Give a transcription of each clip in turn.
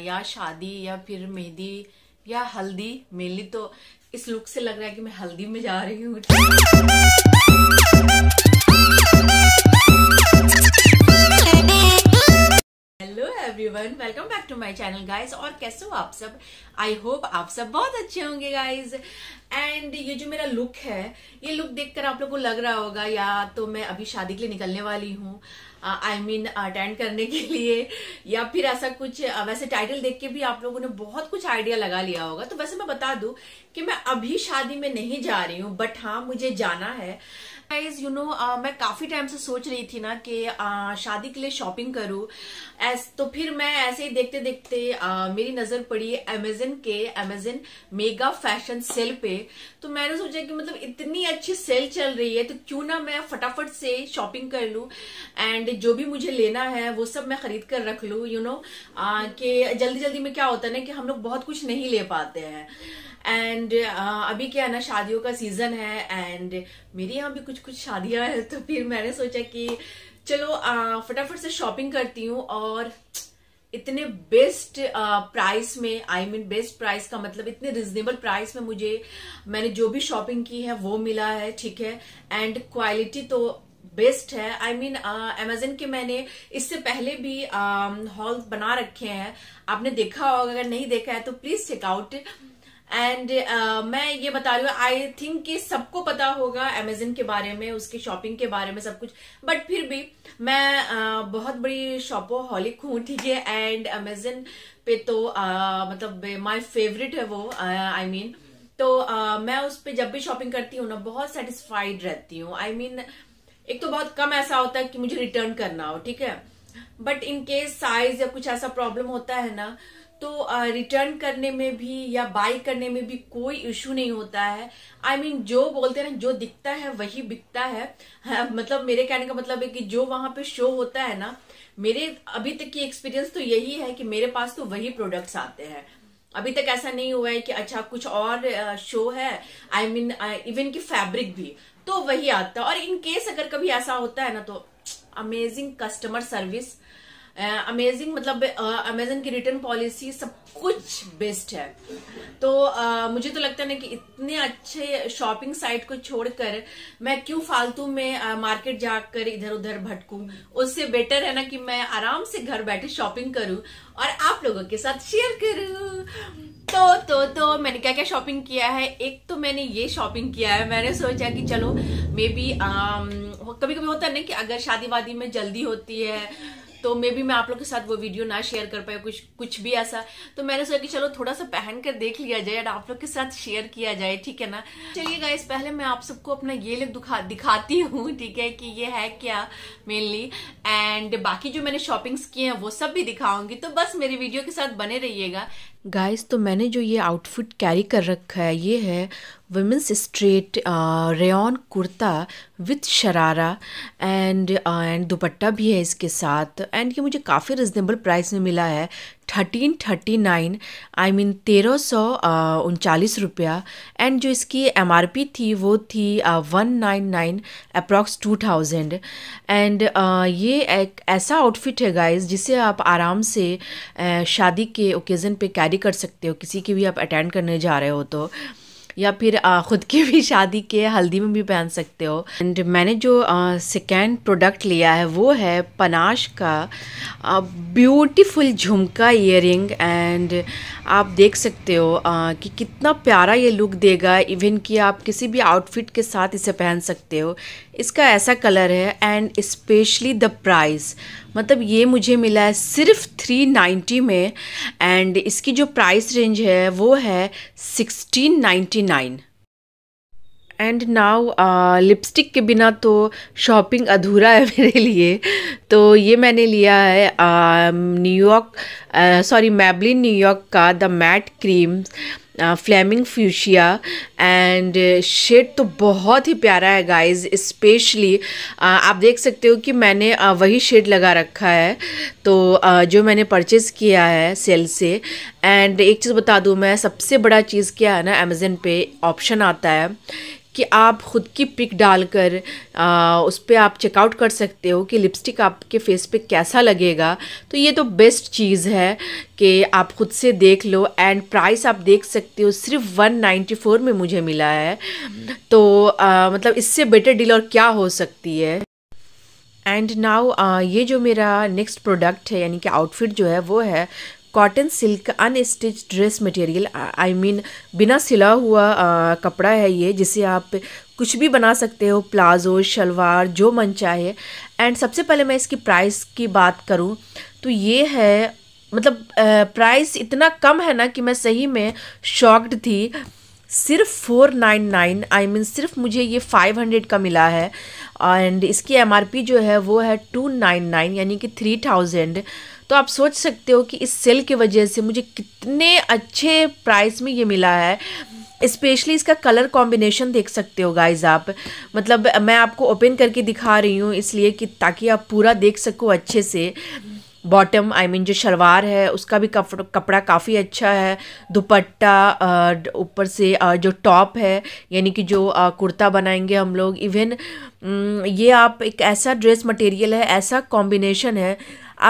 या शादी या फिर मेहंदी या हल्दी मेनली तो इस लुक से लग रहा है कि मैं हल्दी में जा रही हूँ everyone welcome back to my channel guys और कैसे हो आप सब आई होप आप सब बहुत अच्छे होंगे गाइस एंड ये जो मेरा लुक है ये लुक देखकर आप लोगों को लग रहा होगा या तो मैं अभी शादी के लिए निकलने वाली हूँ आई मीन अटेंड करने के लिए या फिर ऐसा कुछ uh, वैसे टाइटल देख के भी आप लोगों ने बहुत कुछ आइडिया लगा लिया होगा तो वैसे मैं बता दू कि मैं अभी शादी में नहीं जा रही हूँ बट हाँ मुझे जाना है गाइज यू नो मैं काफी टाइम से सोच रही थी ना कि uh, शादी के लिए शॉपिंग करूं एस तो फिर मैं ऐसे ही देखते देखते uh, आ, मेरी नजर पड़ी अमेजन के अमेजन मेगा फैशन सेल पे तो मैंने सोचा कि मतलब इतनी अच्छी सेल चल रही है तो क्यों ना मैं फटाफट से शॉपिंग कर लूं एंड जो भी मुझे लेना है वो सब मैं खरीद कर रख लू यू नो कि जल्दी जल्दी में क्या होता है ना कि हम लोग बहुत कुछ नहीं ले पाते हैं एंड uh, अभी क्या है ना शादियों का सीजन है एंड मेरे यहाँ भी कुछ कुछ शादियां हैं तो फिर मैंने सोचा कि चलो uh, फटाफट से शॉपिंग करती हूँ और इतने बेस्ट प्राइस uh, में आई मीन बेस्ट प्राइस का मतलब इतने रिजनेबल प्राइस में मुझे मैंने जो भी शॉपिंग की है वो मिला है ठीक है एंड क्वालिटी तो बेस्ट है आई मीन अमेजन के मैंने इससे पहले भी हॉल um, uh, बना रखे हैं आपने देखा होगा अगर नहीं देखा है तो प्लीज चेकआउट एंड uh, मैं ये बता रही हूँ आई थिंक कि सबको पता होगा अमेजन के बारे में उसकी शॉपिंग के बारे में सब कुछ बट फिर भी मैं uh, बहुत बड़ी शॉपो हॉलिक हूँ ठीक है एंड अमेजन पे तो uh, मतलब माय फेवरेट है वो I uh, mean I mean, तो uh, मैं उस पर जब भी शॉपिंग करती हूँ ना बहुत सेटिस्फाइड रहती हूँ आई मीन एक तो बहुत कम ऐसा होता है कि मुझे रिटर्न करना हो ठीक है बट इनकेस साइज या कुछ ऐसा प्रॉब्लम होता है ना तो रिटर्न करने में भी या बाई करने में भी कोई इशू नहीं होता है आई I मीन mean, जो बोलते हैं ना जो दिखता है वही बिकता है हाँ, मतलब मेरे कहने का मतलब है कि जो वहां पे शो होता है ना मेरे अभी तक की एक्सपीरियंस तो यही है कि मेरे पास तो वही प्रोडक्ट्स आते हैं अभी तक ऐसा नहीं हुआ है कि अच्छा कुछ और शो है आई मीन इवन की फैब्रिक भी तो वही आता है और इन केस अगर कभी ऐसा होता है ना तो अमेजिंग कस्टमर सर्विस अमेजिंग मतलब अमेजन की रिटर्न पॉलिसी सब कुछ बेस्ट है तो आ, मुझे तो लगता है ना कि इतने अच्छे शॉपिंग साइट को छोड़कर मैं क्यों फालतू में मार्केट जाकर इधर उधर भटकूं उससे बेटर है ना कि मैं आराम से घर बैठे शॉपिंग करूं और आप लोगों के साथ शेयर करूं तो तो तो मैंने क्या क्या शॉपिंग किया है एक तो मैंने ये शॉपिंग किया है मैंने सोचा कि चलो मे बी कभी कभी होता है ना कि अगर शादी वादी में जल्दी होती है तो मे बी मैं आप लोग के साथ वो वीडियो ना शेयर कर पाया कुछ कुछ भी ऐसा तो मैंने सोचा कि चलो थोड़ा सा पहन कर देख लिया जाए और आप लोग के साथ शेयर किया जाए ठीक है ना चलिए गाइस पहले मैं आप सबको अपना ये लुक दिखाती हूँ ठीक है कि ये है क्या मेनली एंड बाकी जो मैंने शॉपिंग्स किए हैं वो सब भी दिखाऊंगी तो बस मेरी वीडियो के साथ बने रहिएगा गाइस तो मैंने जो ये आउटफिट कैरी कर रखा है ये है women's straight rayon kurta with sharara and and dupatta भी है इसके साथ एंड ये मुझे काफ़ी रिजनेबल प्राइस में मिला है thirteen thirty nine I mean तेरह सौ उनचालीस रुपया एंड जो इसकी एम आर पी थी वो थी one nine nine approx two thousand and ये एक ऐसा आउटफिट है गाइज जिसे आप आराम से uh, शादी के ओकेज़न पे कैरी कर सकते हो किसी की भी आप अटेंड करने जा रहे हो तो uh, या फिर ख़ुद की भी शादी के हल्दी में भी पहन सकते हो एंड मैंने जो सेकेंड प्रोडक्ट लिया है वो है पनाश का ब्यूटीफुल झुमका इयर एंड आप देख सकते हो आ, कि कितना प्यारा ये लुक देगा इवन कि आप किसी भी आउटफिट के साथ इसे पहन सकते हो इसका ऐसा कलर है एंड इस्पेशली द प्राइस मतलब ये मुझे मिला है सिर्फ थ्री नाइन्टी में एंड इसकी जो प्राइस रेंज है वो है sixteen ninety nine and now lipstick के बिना तो शॉपिंग अधूरा है मेरे लिए तो ये मैंने लिया है न्यूयॉर्क सॉरी मैबलिन न्यूयॉर्क का the matte cream flaming fuchsia and shade तो बहुत ही प्यारा है गाइस स्पेशली आप देख सकते हो कि मैंने uh, वही शेड लगा रखा है तो uh, जो मैंने परचेज़ किया है सेल से एंड एक चीज़ बता दूँ मैं सबसे बड़ा चीज़ क्या है ना अमेज़न पे ऑप्शन आता है कि आप ख़ुद की पिक डालकर उस पर आप चेकआउट कर सकते हो कि लिपस्टिक आपके फेस पे कैसा लगेगा तो ये तो बेस्ट चीज़ है कि आप ख़ुद से देख लो एंड प्राइस आप देख सकते हो सिर्फ 194 में मुझे मिला है तो आ, मतलब इससे बेटर डील और क्या हो सकती है एंड नाउ ये जो मेरा नेक्स्ट प्रोडक्ट है यानी कि आउटफिट जो है वो है cotton silk unstitch dress material I mean बिना सिला हुआ आ, कपड़ा है ये जिसे आप कुछ भी बना सकते हो प्लाजो शलवार जो मन चाहे एंड सबसे पहले मैं इसकी प्राइस की बात करूँ तो ये है मतलब प्राइस इतना कम है ना कि मैं सही में शॉक्ड थी सिर्फ four nine nine I mean सिर्फ मुझे ये फाइव हंड्रेड का मिला है एंड इसकी एम जो है वो है टू नाइन नाइन यानी कि थ्री थाउजेंड तो आप सोच सकते हो कि इस सेल की वजह से मुझे कितने अच्छे प्राइस में ये मिला है इस्पेशली इसका कलर कॉम्बिनेशन देख सकते हो गाइज आप मतलब मैं आपको ओपन करके दिखा रही हूँ इसलिए कि ताकि आप पूरा देख सको अच्छे से बॉटम आई मीन जो शलवार है उसका भी कपड़ा काफ़ी अच्छा है दुपट्टा ऊपर से जो टॉप है यानी कि जो कुर्ता बनाएंगे हम लोग इवन ये आप एक ऐसा ड्रेस मटेरियल है ऐसा कॉम्बिनेशन है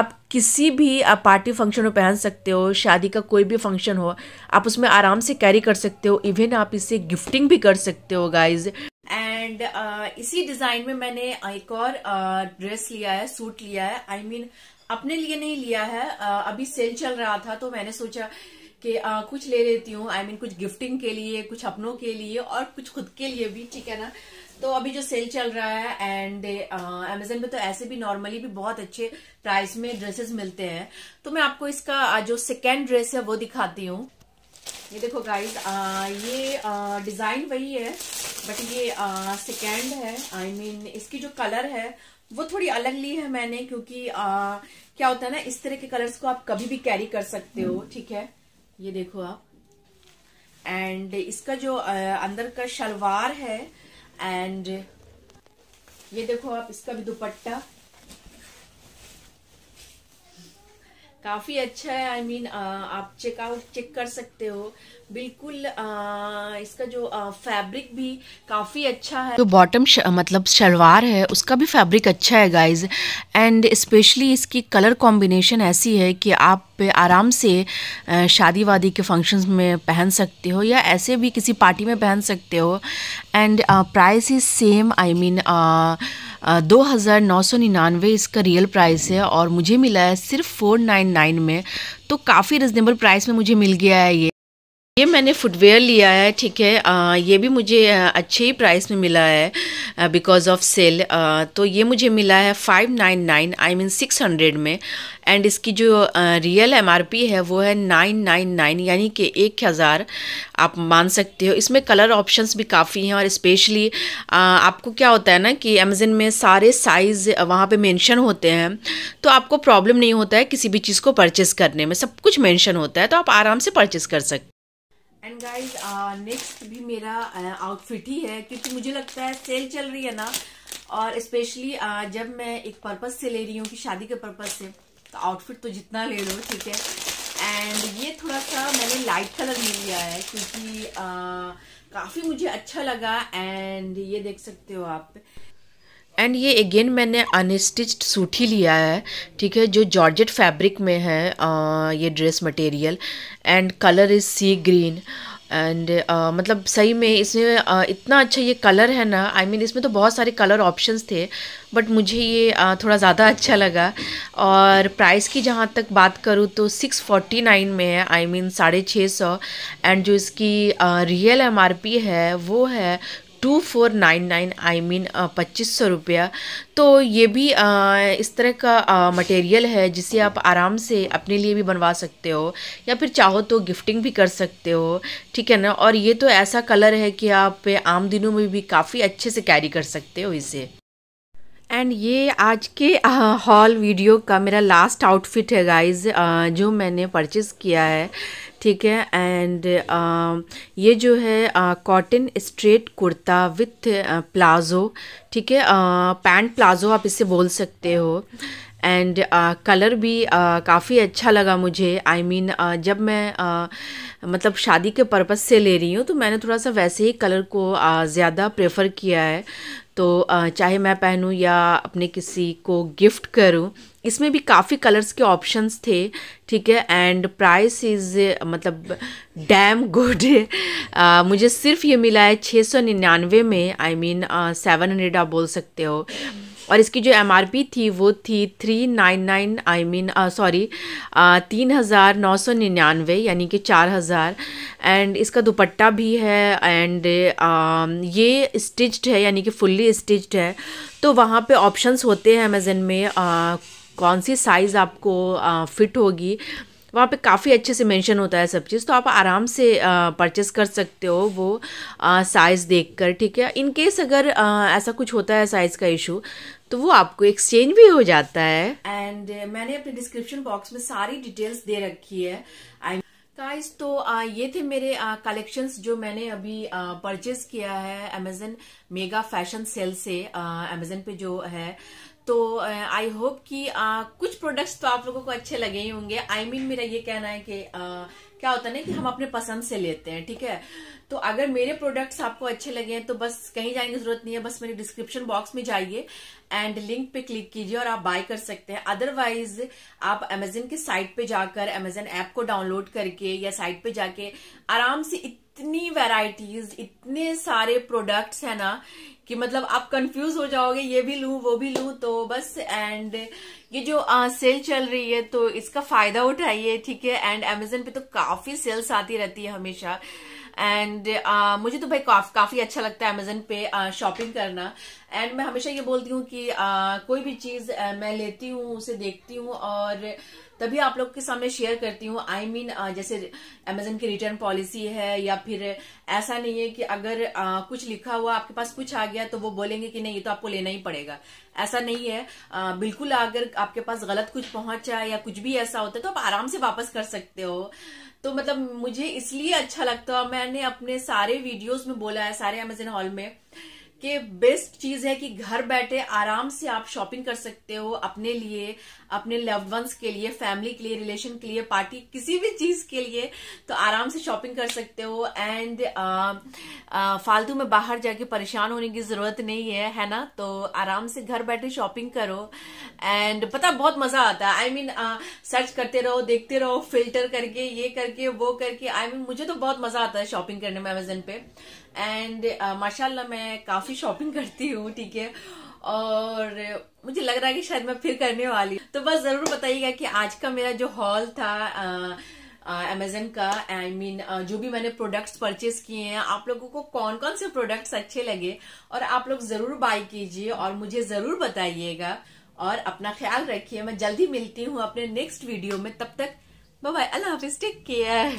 आप किसी भी पार्टी फंक्शन में पहन सकते हो शादी का कोई भी फंक्शन हो आप उसमें आराम से कैरी कर सकते हो इवन आप इसे गिफ्टिंग भी कर सकते हो गाइज एंड uh, इसी डिज़ाइन में मैंने एक और ड्रेस uh, लिया है सूट लिया है आई I मीन mean, अपने लिए नहीं लिया है अभी सेल चल रहा था तो मैंने सोचा कि कुछ ले लेती हूँ आई मीन कुछ गिफ्टिंग के लिए कुछ अपनों के लिए और कुछ खुद के लिए भी ठीक है ना तो अभी जो सेल चल रहा है एंड अमेजोन पे तो ऐसे भी नॉर्मली भी बहुत अच्छे प्राइस में ड्रेसेस मिलते हैं तो मैं आपको इसका जो सेकेंड ड्रेस है वो दिखाती हूँ ये देखो गाइज ये डिजाइन वही है बट ये सेकेंड है आई I मीन mean, इसकी जो कलर है वो थोड़ी अलग ली है मैंने क्योंकि आ, क्या होता है ना इस तरह के कलर्स को आप कभी भी कैरी कर सकते हो ठीक है ये देखो आप एंड इसका जो आ, अंदर का शलवार है एंड ये देखो आप इसका भी दुपट्टा काफ़ी अच्छा है आई I मीन mean, आप चेकआउट चेक कर सकते हो बिल्कुल आ, इसका जो आ, फैब्रिक भी काफ़ी अच्छा है जो तो बॉटम मतलब शलवार है उसका भी फैब्रिक अच्छा है गाइज एंड स्पेशली इसकी कलर कॉम्बिनेशन ऐसी है कि आप आराम से शादी वादी के फंक्शंस में पहन सकते हो या ऐसे भी किसी पार्टी में पहन सकते हो and price is same I mean दो हज़ार नौ सौ निन्यानवे इसका रियल प्राइस है और मुझे मिला है सिर्फ फोर नाइन नाइन में तो काफ़ी रिजनेबल प्राइस में मुझे मिल गया है ये ये मैंने फुटवेयर लिया है ठीक है आ, ये भी मुझे अच्छे ही प्राइस में मिला है बिकॉज ऑफ सेल तो ये मुझे मिला है five nine nine I mean six hundred में एंड इसकी जो रियल एम आर पी है वो है नाइन नाइन नाइन यानी कि एक हज़ार आप मान सकते हो इसमें कलर ऑप्शंस भी काफ़ी हैं और स्पेशली आपको क्या होता है ना कि अमेजन में सारे साइज़ वहाँ पे मेंशन होते हैं तो आपको प्रॉब्लम नहीं होता है किसी भी चीज़ को परचेस करने में सब कुछ मेंशन होता है तो आप आराम से परचेस कर सकते एंड गाइज नेक्स्ट भी मेरा आउटफिट uh, ही है क्योंकि मुझे लगता है सेल चल रही है ना और स्पेशली uh, जब मैं एक पर्पज से ले रही हूँ कि शादी के पर्पज से तो आउटफिट तो जितना ले लो ठीक है एंड ये थोड़ा सा मैंने लाइट कलर ले लिया है क्योंकि uh, काफ़ी मुझे अच्छा लगा एंड ये देख सकते हो आप एंड ये अगेन मैंने अनस्टिच्ड ही लिया है ठीक है जो जॉर्जेट फैब्रिक में है आ, ये dress material and colour is sea green and uh, मतलब सही में इसमें uh, इतना अच्छा ये कलर है ना आई I मीन mean, इसमें तो बहुत सारे कलर ऑप्शंस थे बट मुझे ये uh, थोड़ा ज़्यादा अच्छा लगा और प्राइस की जहाँ तक बात करूँ तो सिक्स फोर्टी नाइन में है आई मीन साढ़े छः सौ एंड जो इसकी रियल एम आर पी है वो है two four nine nine I mean पच्चीस सौ रुपया तो ये भी आ, uh, इस तरह का मटेरियल uh, है जिसे आप आराम से अपने लिए भी बनवा सकते हो या फिर चाहो तो गिफ्टिंग भी कर सकते हो ठीक है ना और ये तो ऐसा कलर है कि आप आम दिनों में भी काफ़ी अच्छे से कैरी कर सकते हो इसे एंड ये आज के हॉल uh, वीडियो का मेरा लास्ट आउटफिट है गाइज जो मैंने परचेज़ किया है ठीक है एंड um, ये जो है cotton uh, straight kurta with palazzo uh, ठीक है पैंट uh, प्लाज़ो आप इसे बोल सकते हो एंड कलर भी काफ़ी अच्छा लगा मुझे आई I मीन mean, जब मैं मतलब शादी के पर्पज़ से ले रही हूँ तो मैंने थोड़ा सा वैसे ही कलर को ज़्यादा प्रेफर किया है तो चाहे मैं पहनूँ या अपने किसी को गिफ्ट करूँ इसमें भी काफ़ी कलर्स के ऑप्शंस थे ठीक है एंड प्राइस इज़ मतलब डैम गुड मुझे सिर्फ ये मिला है छः सौ निन्यानवे में आई मीन सेवन हंड्रेड आप बोल सकते हो और इसकी जो एम थी वो थी three nine nine I mean sorry तीन हज़ार नौ सौ निन्यानवे यानी कि चार हज़ार एंड इसका दुपट्टा भी है एंड uh, um, ये स्टिच्ड है यानी कि फुल्ली स्टिच्ड है तो वहाँ पे ऑप्शंस होते हैं अमेजन में uh, कौन सी साइज़ आपको फिट uh, होगी वहाँ पे काफ़ी अच्छे से मेंशन होता है सब चीज़ तो आप आराम से परचेस कर सकते हो वो साइज़ देखकर ठीक है इन केस अगर आ, ऐसा कुछ होता है साइज़ का इशू तो वो आपको एक्सचेंज भी हो जाता है एंड uh, मैंने अपने डिस्क्रिप्शन बॉक्स में सारी डिटेल्स दे रखी है आई गाइस तो ये थे मेरे कलेक्शंस जो मैंने अभी परचेज किया है अमेजन मेगा फैशन सेल से अमेजन पे जो है तो आई uh, होप कि आ, uh, कुछ प्रोडक्ट्स तो आप लोगों को अच्छे लगे ही होंगे आई I मीन mean, मेरा ये कहना है कि आ, uh, क्या होता है ना कि हम अपने पसंद से लेते हैं ठीक है तो अगर मेरे प्रोडक्ट्स आपको अच्छे लगे हैं तो बस कहीं जाने की जरूरत नहीं है बस मेरे डिस्क्रिप्शन बॉक्स में जाइए एंड लिंक पे क्लिक कीजिए और आप बाय कर सकते हैं अदरवाइज आप अमेजन के साइट पे जाकर अमेजन ऐप को डाउनलोड करके या साइट पे जाके आराम से इतनी वेराइटीज इतने सारे प्रोडक्ट्स है ना कि मतलब आप कंफ्यूज हो जाओगे ये भी लू वो भी लू तो बस एंड ये जो आ, सेल चल रही है तो इसका फायदा उठाइए ठीक है एंड अमेजन पे तो काफी सेल्स आती रहती है हमेशा एंड uh, मुझे तो भाई काफ, काफी अच्छा लगता है अमेजन पे शॉपिंग uh, करना एंड मैं हमेशा ये बोलती हूँ कि uh, कोई भी चीज uh, मैं लेती हूँ उसे देखती हूँ और तभी आप लोग के सामने शेयर करती हूँ आई मीन जैसे अमेजन की रिटर्न पॉलिसी है या फिर ऐसा नहीं है कि अगर आ, कुछ लिखा हुआ आपके पास कुछ आ गया तो वो बोलेंगे कि नहीं ये तो आपको लेना ही पड़ेगा ऐसा नहीं है आ, बिल्कुल अगर आपके पास गलत कुछ पहुंचा या कुछ भी ऐसा होता है तो आप आराम से वापस कर सकते हो तो मतलब मुझे इसलिए अच्छा लगता है मैंने अपने सारे वीडियोज में बोला है सारे अमेजन हॉल में कि बेस्ट चीज है कि घर बैठे आराम से आप शॉपिंग कर सकते हो अपने लिए अपने लव वंस के लिए फैमिली के लिए रिलेशन के लिए पार्टी किसी भी चीज के लिए तो आराम से शॉपिंग कर सकते हो एंड फालतू में बाहर जाके परेशान होने की जरूरत नहीं है है ना तो आराम से घर बैठे शॉपिंग करो एंड पता बहुत मजा आता है आई मीन सर्च करते रहो देखते रहो फिल्टर करके ये करके वो करके आई I मीन mean, मुझे तो बहुत मजा आता है शॉपिंग करने में अमेजन पे एंड uh, माशाल्लाह मैं काफ़ी शॉपिंग करती हूँ ठीक है और मुझे लग रहा है कि शायद मैं फिर करने वाली तो बस ज़रूर बताइएगा कि आज का मेरा जो हॉल था आ, अमेजन uh, uh का I I mean mean, uh, जो भी मैंने प्रोडक्ट्स परचेज किए हैं आप लोगों को कौन कौन से प्रोडक्ट्स अच्छे लगे और आप लोग जरूर बाय कीजिए और मुझे जरूर बताइएगा और अपना ख्याल रखिए मैं जल्दी मिलती हूँ अपने नेक्स्ट वीडियो में तब तक बाय अल्लाह हाफिज टेक केयर